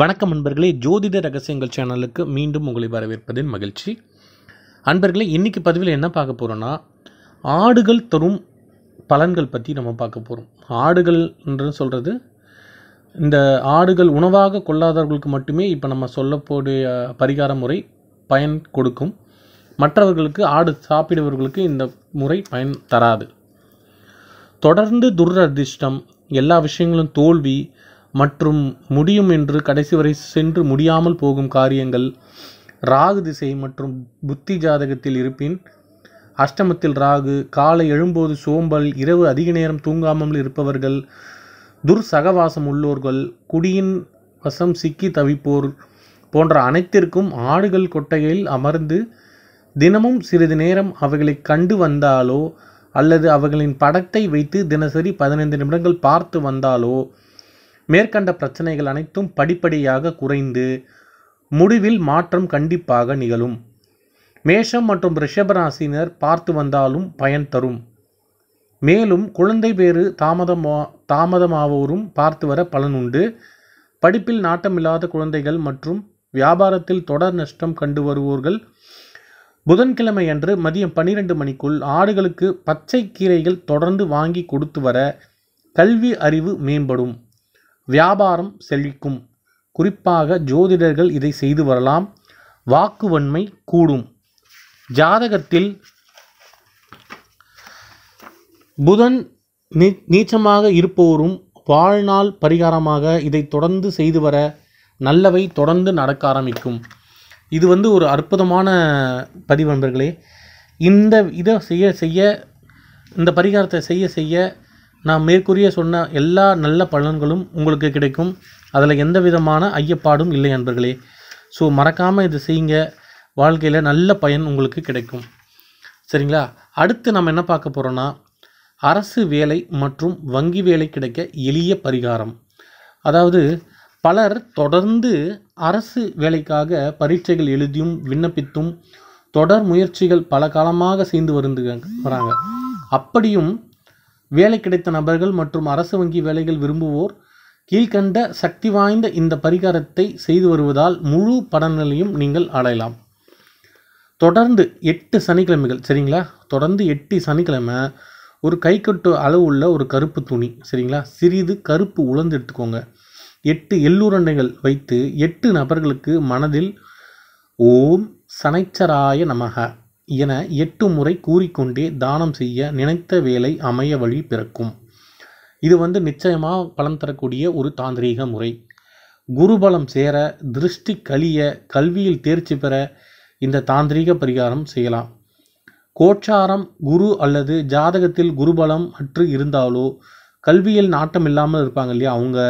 வணக்கம் அன்பர்களே ஜோதிட ரகசியங்கள் சேனலுக்கு மீண்டும் உங்களை வரவேற்பதில் மகிழ்ச்சி அன்பர்களே இன்றைக்கி பதிவில் என்ன பார்க்க போகிறோன்னா ஆடுகள் தரும் பலன்கள் பற்றி நம்ம பார்க்க போகிறோம் ஆடுகள்ன்ற சொல்கிறது இந்த ஆடுகள் உணவாக கொள்ளாதவர்களுக்கு மட்டுமே இப்போ நம்ம சொல்லக்கூடிய பரிகார முறை பயன் கொடுக்கும் மற்றவர்களுக்கு ஆடு சாப்பிடுபவர்களுக்கு இந்த முறை பயன் தராது தொடர்ந்து துரதிர்ஷ்டம் எல்லா விஷயங்களும் தோல்வி மற்றும் முடியும் என்று கடைசி வரை சென்று முடியாமல் போகும் காரியங்கள் ராகு திசை மற்றும் புத்தி ஜாதகத்தில் இருப்பின் அஷ்டமத்தில் ராகு காலை எழும்போது சோம்பல் இரவு அதிக நேரம் தூங்காமல் இருப்பவர்கள் துர் சகவாசம் உள்ளோர்கள் குடியின் வசம் சிக்கி தவிப்போர் போன்ற அனைத்திற்கும் ஆடுகள் கொட்டையில் அமர்ந்து தினமும் சிறிது நேரம் அவைகளை கண்டு வந்தாலோ அல்லது அவர்களின் படத்தை வைத்து தினசரி பதினைந்து நிமிடங்கள் பார்த்து வந்தாலோ மேற்கண்ட பிரச்சனைகள் அனைத்தும் படிப்படியாக குறைந்து முடிவில் மாற்றம் கண்டிப்பாக நிகழும் மேஷம் மற்றும் ரிஷபராசினர் பார்த்து வந்தாலும் பயன் தரும் மேலும் குழந்தை பேறு தாமதமா தாமதமாவோரும் பார்த்து வர பலன் உண்டு படிப்பில் நாட்டமில்லாத குழந்தைகள் மற்றும் வியாபாரத்தில் தொடர் நஷ்டம் கண்டு வருவோர்கள் புதன்கிழமை அன்று மதியம் பன்னிரண்டு மணிக்குள் ஆடுகளுக்கு பச்சை கீரைகள் தொடர்ந்து வாங்கி கொடுத்து வர கல்வி அறிவு மேம்படும் வியாபாரம் செழிக்கும் குறிப்பாக ஜோதிடர்கள் இதை செய்து வரலாம் வாக்குவன்மை கூடும் ஜாதகத்தில் புதன் நீ நீச்சமாக இருப்போரும் வாழ்நாள் பரிகாரமாக இதை தொடர்ந்து செய்து வர நல்லவை தொடர்ந்து நடக்க ஆரம்பிக்கும் இது வந்து ஒரு அற்புதமான பதிவு நண்பர்களே இந்த இதை செய்ய செய்ய இந்த பரிகாரத்தை செய்ய செய்ய நான் மேற்கூறிய சொன்ன எல்லா நல்ல பலன்களும் உங்களுக்கு கிடைக்கும் அதில் எந்த விதமான ஐயப்பாடும் இல்லை நண்பர்களே ஸோ மறக்காமல் இதை செய்யுங்க வாழ்க்கையில் நல்ல பயன் உங்களுக்கு கிடைக்கும் சரிங்களா அடுத்து நம்ம என்ன பார்க்க போகிறோன்னா அரசு வேலை மற்றும் வங்கி வேலை கிடைக்க எளிய பரிகாரம் அதாவது பலர் தொடர்ந்து அரசு வேலைக்காக பரீட்சைகள் எழுதியும் விண்ணப்பித்தும் தொடர் முயற்சிகள் பல காலமாக செய்து வருந்து வராங்க அப்படியும் வேலை கிடைத்த நபர்கள் மற்றும் அரசு வங்கி வேலைகள் விரும்புவோர் கீழ்கண்ட சக்தி வாய்ந்த இந்த பரிகாரத்தை செய்து வருவதால் முழு படநிலையும் நீங்கள் அடையலாம் தொடர்ந்து எட்டு சனிக்கிழமைகள் சரிங்களா தொடர்ந்து எட்டு சனிக்கிழமை ஒரு கைக்கட்டு அளவு உள்ள ஒரு கருப்பு துணி சரிங்களா சிறிது கருப்பு உலர்ந்து எடுத்துக்கோங்க எட்டு எள்ளுரண்டைகள் வைத்து எட்டு நபர்களுக்கு மனதில் ஓம் சனைச்சராய நமக என எட்டு முறை கூறிக்கொண்டே தானம் செய்ய நினைத்த வேலை அமைய வழி பிறக்கும் இது வந்து நிச்சயமாக பலன் தரக்கூடிய ஒரு தாந்திரீக முறை குருபலம் சேர திருஷ்டி கழிய கல்வியில் தேர்ச்சி பெற இந்த தாந்திரீக பரிகாரம் செய்யலாம் கோச்சாரம் குரு அல்லது ஜாதகத்தில் குருபலம் அற்று இருந்தாலோ கல்வியில் நாட்டம் இல்லாமல் இருப்பாங்க இல்லையா அவங்க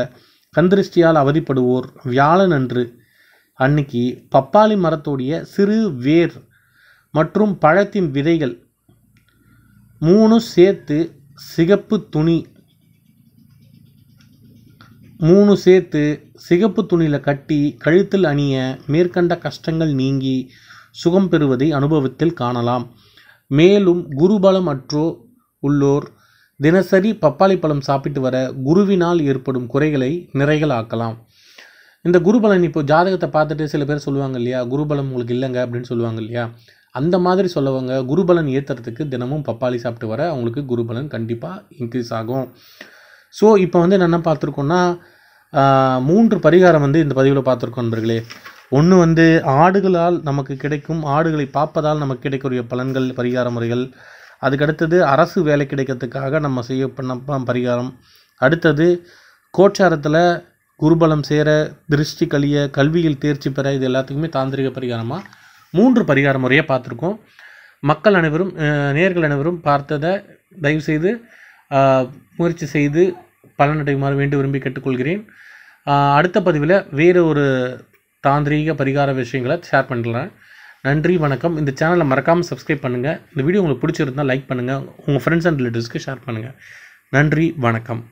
கந்திருஷ்டியால் அவதிப்படுவோர் வியாழன் அன்று அன்னைக்கு பப்பாளி மரத்தோடைய சிறு வேர் மற்றும் பழத்தின் விதைகள் மூணு சேர்த்து சிகப்பு துணி மூணு சேர்த்து சிகப்பு துணியில் கட்டி கழுத்தில் அணிய மேற்கண்ட கஷ்டங்கள் நீங்கி சுகம் பெறுவதை அனுபவத்தில் காணலாம் மேலும் குருபலம் அற்றோ உள்ளோர் தினசரி பப்பாளி பழம் சாப்பிட்டு வர குருவினால் ஏற்படும் குறைகளை நிறைகளாக்கலாம் இந்த குருபலன் இப்போ ஜாதகத்தை பார்த்துட்டு சில பேர் சொல்லுவாங்க இல்லையா குருபலம் உங்களுக்கு இல்லைங்க அப்படின்னு சொல்லுவாங்க இல்லையா அந்த மாதிரி சொல்லவங்க குருபலன் ஏற்றுறதுக்கு தினமும் பப்பாளி சாப்பிட்டு வர அவங்களுக்கு குருபலன் கண்டிப்பாக இன்க்ரீஸ் ஆகும் ஸோ இப்போ வந்து என்னென்ன பார்த்துருக்கோன்னா மூன்று பரிகாரம் வந்து இந்த பதிவில் பார்த்துருக்கோம் நண்பர்களே ஒன்று வந்து ஆடுகளால் நமக்கு கிடைக்கும் ஆடுகளை பார்ப்பதால் நமக்கு கிடைக்கக்கூடிய பலன்கள் பரிகார முறைகள் அதுக்கடுத்தது அரசு வேலை கிடைக்கிறதுக்காக நம்ம செய்ய பண்ண பரிகாரம் அடுத்தது கோச்சாரத்தில் குருபலம் சேர திருஷ்டி கழிய கல்வியில் தேர்ச்சி பெற இது எல்லாத்துக்குமே தாந்திரிக பரிகாரமாக மூன்று பரிகார முறையை பார்த்துருக்கோம் மக்கள் அனைவரும் நேர்கள் அனைவரும் பார்த்ததை தயவுசெய்து முயற்சி செய்து பலனடையுமாறு வேண்டு விரும்பி கேட்டுக்கொள்கிறேன் அடுத்த பதிவில் வேறு ஒரு தாந்திரீக பரிகார விஷயங்களை ஷேர் பண்ணுறேன் நன்றி வணக்கம் இந்த சேனலை மறக்காமல் சப்ஸ்கிரைப் பண்ணுங்கள் இந்த வீடியோ உங்களுக்கு பிடிச்சிருந்தால் லைக் பண்ணுங்கள் உங்கள் ஃப்ரெண்ட்ஸ் அண்ட் ரிலேட்டிவ்ஸ்க்கு ஷேர் பண்ணுங்கள் நன்றி வணக்கம்